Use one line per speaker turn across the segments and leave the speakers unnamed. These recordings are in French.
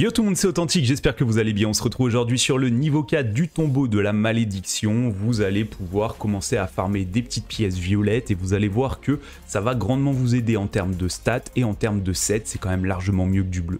Yo tout le monde, c'est Authentique, j'espère que vous allez bien. On se retrouve aujourd'hui sur le niveau 4 du tombeau de la malédiction. Vous allez pouvoir commencer à farmer des petites pièces violettes et vous allez voir que ça va grandement vous aider en termes de stats et en termes de sets. C'est quand même largement mieux que du bleu.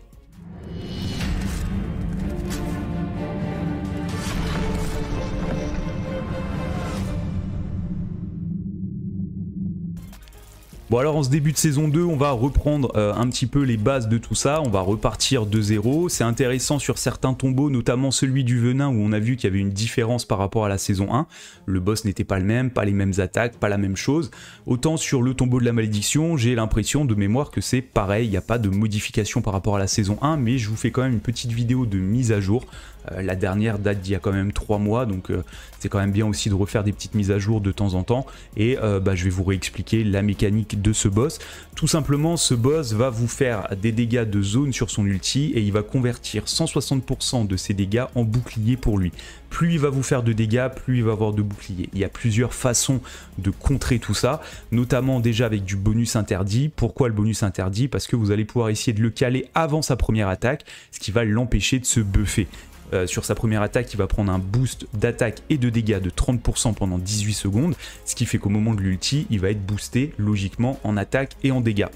Bon alors en ce début de saison 2, on va reprendre euh, un petit peu les bases de tout ça, on va repartir de zéro. C'est intéressant sur certains tombeaux, notamment celui du venin où on a vu qu'il y avait une différence par rapport à la saison 1. Le boss n'était pas le même, pas les mêmes attaques, pas la même chose. Autant sur le tombeau de la malédiction, j'ai l'impression de mémoire que c'est pareil, il n'y a pas de modification par rapport à la saison 1, mais je vous fais quand même une petite vidéo de mise à jour euh, la dernière date d'il y a quand même 3 mois, donc euh, c'est quand même bien aussi de refaire des petites mises à jour de temps en temps. Et euh, bah, je vais vous réexpliquer la mécanique de ce boss. Tout simplement, ce boss va vous faire des dégâts de zone sur son ulti et il va convertir 160% de ses dégâts en bouclier pour lui. Plus il va vous faire de dégâts, plus il va avoir de bouclier. Il y a plusieurs façons de contrer tout ça, notamment déjà avec du bonus interdit. Pourquoi le bonus interdit Parce que vous allez pouvoir essayer de le caler avant sa première attaque, ce qui va l'empêcher de se buffer. Euh, sur sa première attaque, il va prendre un boost d'attaque et de dégâts de 30% pendant 18 secondes, ce qui fait qu'au moment de l'ulti, il va être boosté logiquement en attaque et en dégâts.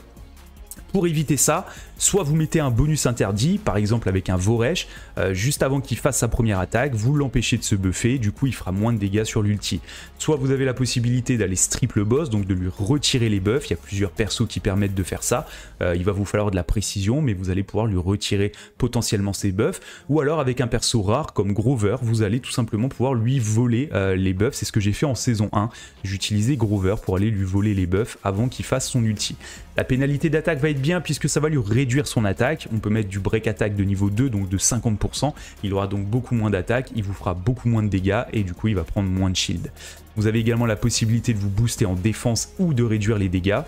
Pour éviter ça, Soit vous mettez un bonus interdit, par exemple avec un Voresh, euh, juste avant qu'il fasse sa première attaque, vous l'empêchez de se buffer, du coup il fera moins de dégâts sur l'ulti. Soit vous avez la possibilité d'aller strip le boss, donc de lui retirer les buffs, il y a plusieurs persos qui permettent de faire ça, euh, il va vous falloir de la précision, mais vous allez pouvoir lui retirer potentiellement ses buffs, ou alors avec un perso rare comme Grover, vous allez tout simplement pouvoir lui voler euh, les buffs, c'est ce que j'ai fait en saison 1, j'utilisais Grover pour aller lui voler les buffs avant qu'il fasse son ulti. La pénalité d'attaque va être bien puisque ça va lui réduire réduire son attaque. On peut mettre du break attack de niveau 2, donc de 50%. Il aura donc beaucoup moins d'attaque, il vous fera beaucoup moins de dégâts et du coup il va prendre moins de shield. Vous avez également la possibilité de vous booster en défense ou de réduire les dégâts.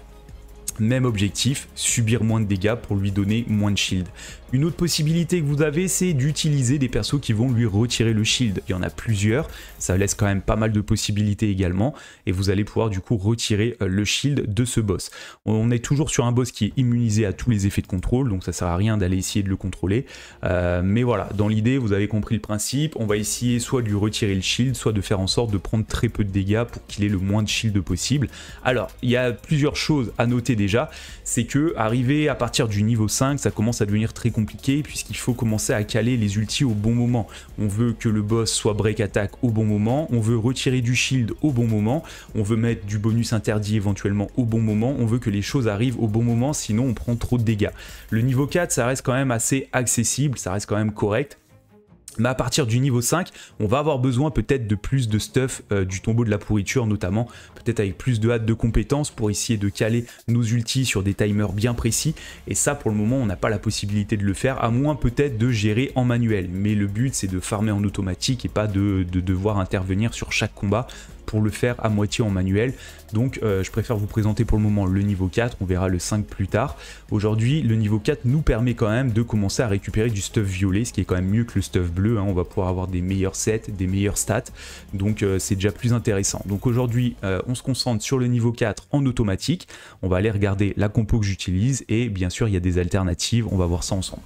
Même objectif, subir moins de dégâts pour lui donner moins de shield. Une autre possibilité que vous avez, c'est d'utiliser des persos qui vont lui retirer le shield. Il y en a plusieurs, ça laisse quand même pas mal de possibilités également, et vous allez pouvoir du coup retirer euh, le shield de ce boss. On est toujours sur un boss qui est immunisé à tous les effets de contrôle, donc ça sert à rien d'aller essayer de le contrôler. Euh, mais voilà, dans l'idée, vous avez compris le principe, on va essayer soit de lui retirer le shield, soit de faire en sorte de prendre très peu de dégâts pour qu'il ait le moins de shield possible. Alors, il y a plusieurs choses à noter des c'est que arriver à partir du niveau 5, ça commence à devenir très compliqué puisqu'il faut commencer à caler les ultis au bon moment. On veut que le boss soit break attack au bon moment, on veut retirer du shield au bon moment, on veut mettre du bonus interdit éventuellement au bon moment, on veut que les choses arrivent au bon moment, sinon on prend trop de dégâts. Le niveau 4, ça reste quand même assez accessible, ça reste quand même correct, mais à partir du niveau 5, on va avoir besoin peut-être de plus de stuff euh, du tombeau de la pourriture notamment, peut-être avec plus de hâte de compétences pour essayer de caler nos ultis sur des timers bien précis. Et ça pour le moment on n'a pas la possibilité de le faire, à moins peut-être de gérer en manuel. Mais le but c'est de farmer en automatique et pas de, de devoir intervenir sur chaque combat pour le faire à moitié en manuel. Donc euh, je préfère vous présenter pour le moment le niveau 4, on verra le 5 plus tard. Aujourd'hui, le niveau 4 nous permet quand même de commencer à récupérer du stuff violet, ce qui est quand même mieux que le stuff bleu. Hein. On va pouvoir avoir des meilleurs sets, des meilleurs stats, donc euh, c'est déjà plus intéressant. Donc aujourd'hui, euh, on se concentre sur le niveau 4 en automatique. On va aller regarder la compo que j'utilise et bien sûr, il y a des alternatives, on va voir ça ensemble.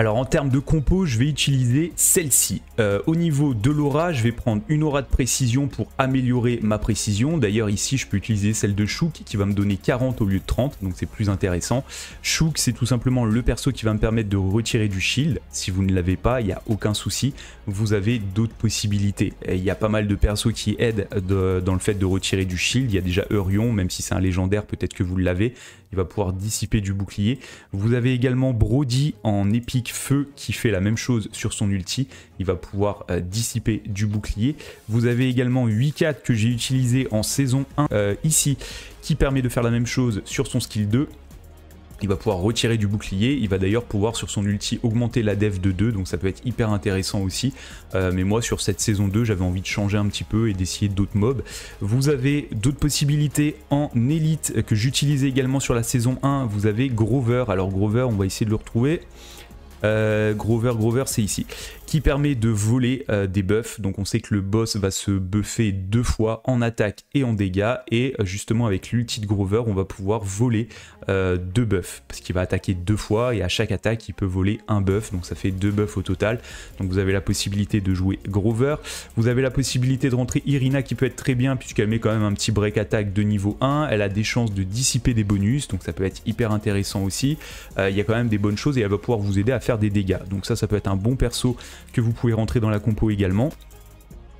Alors en termes de compo, je vais utiliser celle-ci. Euh, au niveau de l'aura, je vais prendre une aura de précision pour améliorer ma précision. D'ailleurs ici, je peux utiliser celle de Shook qui va me donner 40 au lieu de 30, donc c'est plus intéressant. Shook, c'est tout simplement le perso qui va me permettre de retirer du shield. Si vous ne l'avez pas, il n'y a aucun souci. Vous avez d'autres possibilités. Il y a pas mal de persos qui aident dans le fait de retirer du shield. Il y a déjà Eurion, même si c'est un légendaire, peut-être que vous l'avez. Il va pouvoir dissiper du bouclier. Vous avez également Brody en épique feu qui fait la même chose sur son ulti. Il va pouvoir euh, dissiper du bouclier. Vous avez également 8-4 que j'ai utilisé en saison 1 euh, ici qui permet de faire la même chose sur son skill 2 il va pouvoir retirer du bouclier, il va d'ailleurs pouvoir sur son ulti augmenter la def de 2, donc ça peut être hyper intéressant aussi. Euh, mais moi sur cette saison 2, j'avais envie de changer un petit peu et d'essayer d'autres mobs. Vous avez d'autres possibilités en élite que j'utilisais également sur la saison 1, vous avez Grover. Alors Grover, on va essayer de le retrouver. Euh, Grover, Grover, c'est ici qui permet de voler euh, des buffs. Donc on sait que le boss va se buffer deux fois en attaque et en dégâts. Et euh, justement avec l'ulti de Grover, on va pouvoir voler euh, deux buffs. Parce qu'il va attaquer deux fois et à chaque attaque, il peut voler un buff. Donc ça fait deux buffs au total. Donc vous avez la possibilité de jouer Grover. Vous avez la possibilité de rentrer Irina qui peut être très bien puisqu'elle met quand même un petit break attaque de niveau 1. Elle a des chances de dissiper des bonus. Donc ça peut être hyper intéressant aussi. Il y a quand même des bonnes choses et elle va pouvoir vous aider à faire des dégâts. Donc ça, ça peut être un bon perso que vous pouvez rentrer dans la compo également.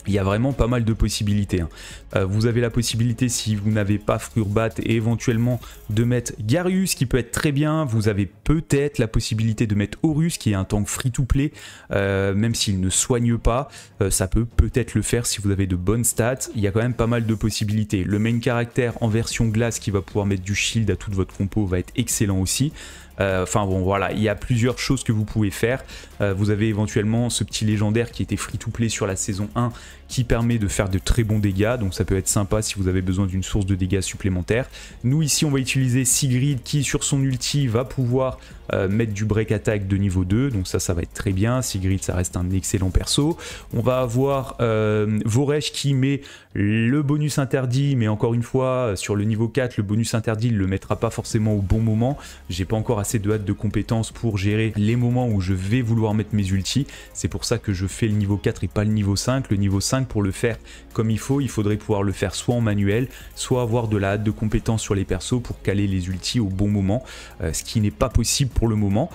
Il y a vraiment pas mal de possibilités. Hein. Euh, vous avez la possibilité, si vous n'avez pas Frurbat, et éventuellement de mettre Garius, qui peut être très bien. Vous avez peut-être la possibilité de mettre Horus, qui est un tank free-to-play, euh, même s'il ne soigne pas. Euh, ça peut peut-être le faire si vous avez de bonnes stats. Il y a quand même pas mal de possibilités. Le main caractère en version glace, qui va pouvoir mettre du shield à toute votre compo, va être excellent aussi. Euh, enfin bon, voilà, il y a plusieurs choses que vous pouvez faire. Euh, vous avez éventuellement ce petit légendaire qui était free to play sur la saison 1 qui permet de faire de très bons dégâts, donc ça peut être sympa si vous avez besoin d'une source de dégâts supplémentaire. Nous ici on va utiliser Sigrid qui sur son ulti va pouvoir euh, mettre du break attack de niveau 2, donc ça ça va être très bien, Sigrid ça reste un excellent perso. On va avoir euh, qui met le bonus interdit, mais encore une fois sur le niveau 4 le bonus interdit il le mettra pas forcément au bon moment, j'ai pas encore assez c'est de hâte de compétences pour gérer les moments où je vais vouloir mettre mes ultis. C'est pour ça que je fais le niveau 4 et pas le niveau 5. Le niveau 5, pour le faire comme il faut, il faudrait pouvoir le faire soit en manuel, soit avoir de la hâte de compétences sur les persos pour caler les ultis au bon moment, euh, ce qui n'est pas possible pour le moment.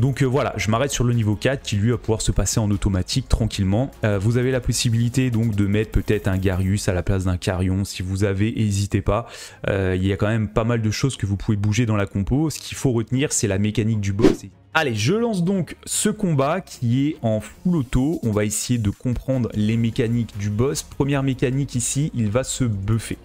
Donc euh, voilà, je m'arrête sur le niveau 4 qui lui va pouvoir se passer en automatique tranquillement. Euh, vous avez la possibilité donc de mettre peut-être un Garius à la place d'un Carion si vous avez, n'hésitez pas. Euh, il y a quand même pas mal de choses que vous pouvez bouger dans la compo. Ce qu'il faut retenir, c'est la mécanique du boss. Allez, je lance donc ce combat qui est en full auto. On va essayer de comprendre les mécaniques du boss. Première mécanique ici, il va se buffer.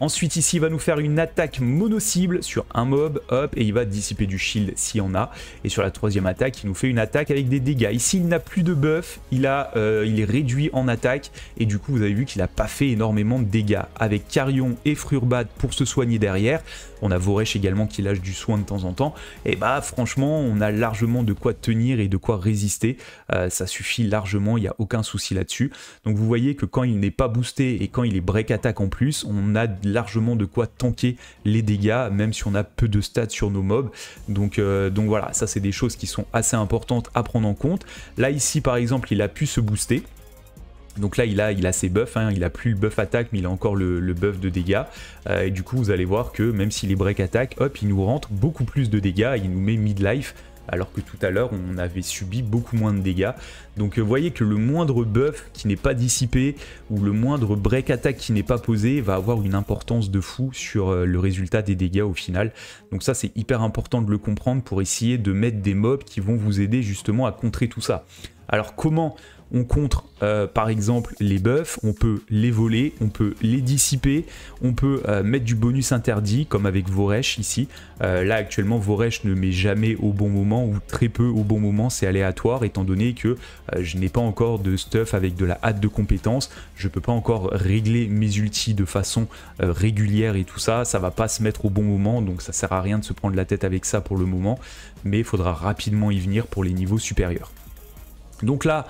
Ensuite ici il va nous faire une attaque mono-cible sur un mob, hop, et il va dissiper du shield s'il y en a. Et sur la troisième attaque, il nous fait une attaque avec des dégâts. Ici il n'a plus de buff, il, a, euh, il est réduit en attaque, et du coup vous avez vu qu'il n'a pas fait énormément de dégâts. Avec Carrion et Frurbad pour se soigner derrière, on a Voresh également qui lâche du soin de temps en temps, et bah franchement on a largement de quoi tenir et de quoi résister, euh, ça suffit largement, il n'y a aucun souci là-dessus. Donc vous voyez que quand il n'est pas boosté et quand il est break attack en plus, on a largement de quoi tanker les dégâts, même si on a peu de stats sur nos mobs. Donc, euh, donc voilà, ça c'est des choses qui sont assez importantes à prendre en compte. Là ici par exemple, il a pu se booster. Donc là, il a, il a ses buffs, hein. il a plus le buff attaque, mais il a encore le, le buff de dégâts. Euh, et du coup, vous allez voir que même s'il est break attaque, hop, il nous rentre beaucoup plus de dégâts, il nous met mid-life alors que tout à l'heure on avait subi beaucoup moins de dégâts. Donc vous euh, voyez que le moindre buff qui n'est pas dissipé ou le moindre break attack qui n'est pas posé va avoir une importance de fou sur euh, le résultat des dégâts au final. Donc ça c'est hyper important de le comprendre pour essayer de mettre des mobs qui vont vous aider justement à contrer tout ça. Alors comment on contre euh, par exemple les buffs, on peut les voler, on peut les dissiper, on peut euh, mettre du bonus interdit comme avec Voresh ici. Euh, là actuellement Voresh ne met jamais au bon moment ou très peu au bon moment, c'est aléatoire étant donné que je n'ai pas encore de stuff avec de la hâte de compétence. je peux pas encore régler mes ultis de façon régulière et tout ça, ça va pas se mettre au bon moment donc ça sert à rien de se prendre la tête avec ça pour le moment, mais il faudra rapidement y venir pour les niveaux supérieurs. Donc là,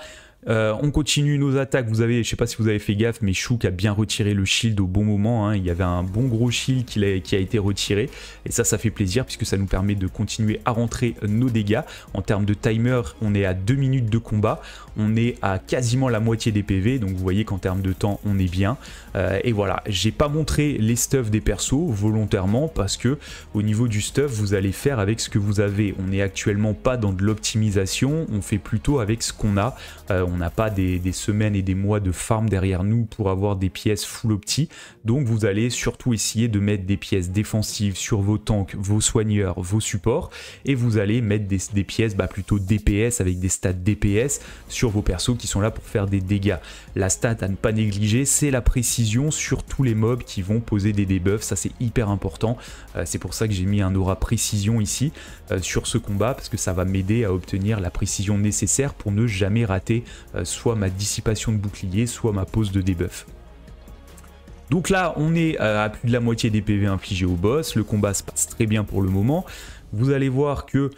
euh, on continue nos attaques. Vous avez, je sais pas si vous avez fait gaffe, mais Chouk a bien retiré le shield au bon moment. Hein. Il y avait un bon gros shield qui a, été retiré. Et ça, ça fait plaisir puisque ça nous permet de continuer à rentrer nos dégâts. En termes de timer, on est à 2 minutes de combat. On est à quasiment la moitié des PV. Donc vous voyez qu'en termes de temps, on est bien. Euh, et voilà, j'ai pas montré les stuffs des persos volontairement parce que au niveau du stuff, vous allez faire avec ce que vous avez. On n'est actuellement pas dans de l'optimisation. On fait plutôt avec ce qu'on a. Euh, on n'a pas des, semaines et des mois de farm derrière nous pour avoir des pièces full opti. Donc vous allez surtout essayer de mettre des pièces défensives sur vos tanks, vos soigneurs, vos supports. Et vous allez mettre des, pièces bah, plutôt DPS avec des stats DPS sur vos persos qui sont là pour faire des dégâts. La stat à ne pas négliger, c'est la précision sur tous les mobs qui vont poser des debuffs. Ça c'est hyper important. Euh, c'est pour ça que j'ai mis un aura précision ici euh, sur ce combat parce que ça va m'aider à obtenir la précision nécessaire pour ne jamais rater euh, soit ma dissipation de bouclier, soit ma pose de debuff. Donc là, on est à plus de la moitié des PV infligés au boss, le combat se passe très bien pour le moment. Vous allez voir que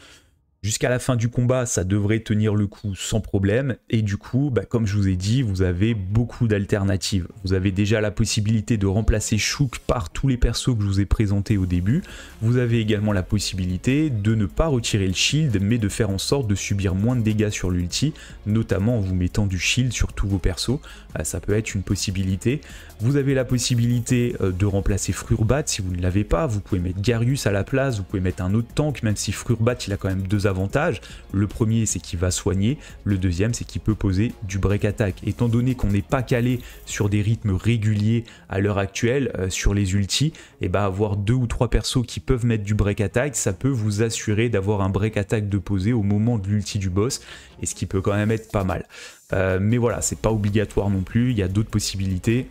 Jusqu'à la fin du combat, ça devrait tenir le coup sans problème. Et du coup, bah, comme je vous ai dit, vous avez beaucoup d'alternatives. Vous avez déjà la possibilité de remplacer Shook par tous les persos que je vous ai présentés au début. Vous avez également la possibilité de ne pas retirer le shield, mais de faire en sorte de subir moins de dégâts sur l'ulti, notamment en vous mettant du shield sur tous vos persos. Ah, ça peut être une possibilité. Vous avez la possibilité euh, de remplacer Frurbat si vous ne l'avez pas. Vous pouvez mettre Garius à la place, vous pouvez mettre un autre tank, même si Frurbat il a quand même deux avantages le premier, c'est qu'il va soigner. Le deuxième, c'est qu'il peut poser du break attack. Étant donné qu'on n'est pas calé sur des rythmes réguliers à l'heure actuelle, euh, sur les ultis, et eh bah ben, avoir deux ou trois persos qui peuvent mettre du break attack, ça peut vous assurer d'avoir un break attack de poser au moment de l'ulti du boss, et ce qui peut quand même être pas mal. Euh, mais voilà, c'est pas obligatoire non plus, il y a d'autres possibilités.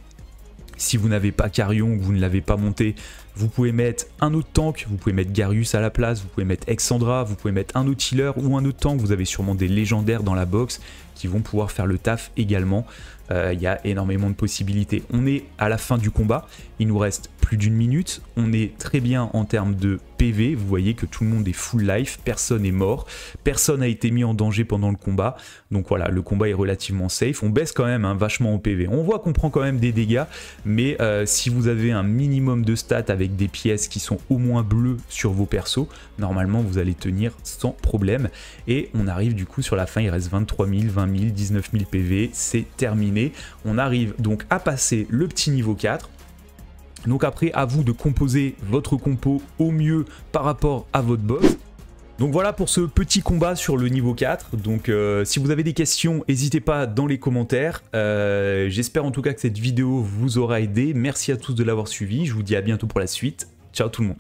Si vous n'avez pas carion vous ne l'avez pas monté, vous pouvez mettre un autre tank, vous pouvez mettre Garius à la place, vous pouvez mettre Exandra, vous pouvez mettre un autre healer ou un autre tank. Vous avez sûrement des légendaires dans la box qui vont pouvoir faire le taf également. Euh, il y a énormément de possibilités. On est à la fin du combat, il nous reste plus d'une minute. On est très bien en termes de PV, vous voyez que tout le monde est full life, personne n'est mort, personne n'a été mis en danger pendant le combat. Donc voilà, le combat est relativement safe. On baisse quand même hein, vachement au PV. On voit qu'on prend quand même des dégâts, mais euh, si vous avez un minimum de stats avec des pièces qui sont au moins bleues sur vos persos, normalement vous allez tenir sans problème. Et on arrive du coup sur la fin, il reste 23 000, 20 000, 19 000 PV, c'est terminé. On arrive donc à passer le petit niveau 4. Donc après, à vous de composer votre compo au mieux par rapport à votre boss. Donc voilà pour ce petit combat sur le niveau 4. Donc euh, si vous avez des questions, n'hésitez pas dans les commentaires. Euh, j'espère en tout cas que cette vidéo vous aura aidé. Merci à tous de l'avoir suivi. Je vous dis à bientôt pour la suite. Ciao tout le monde.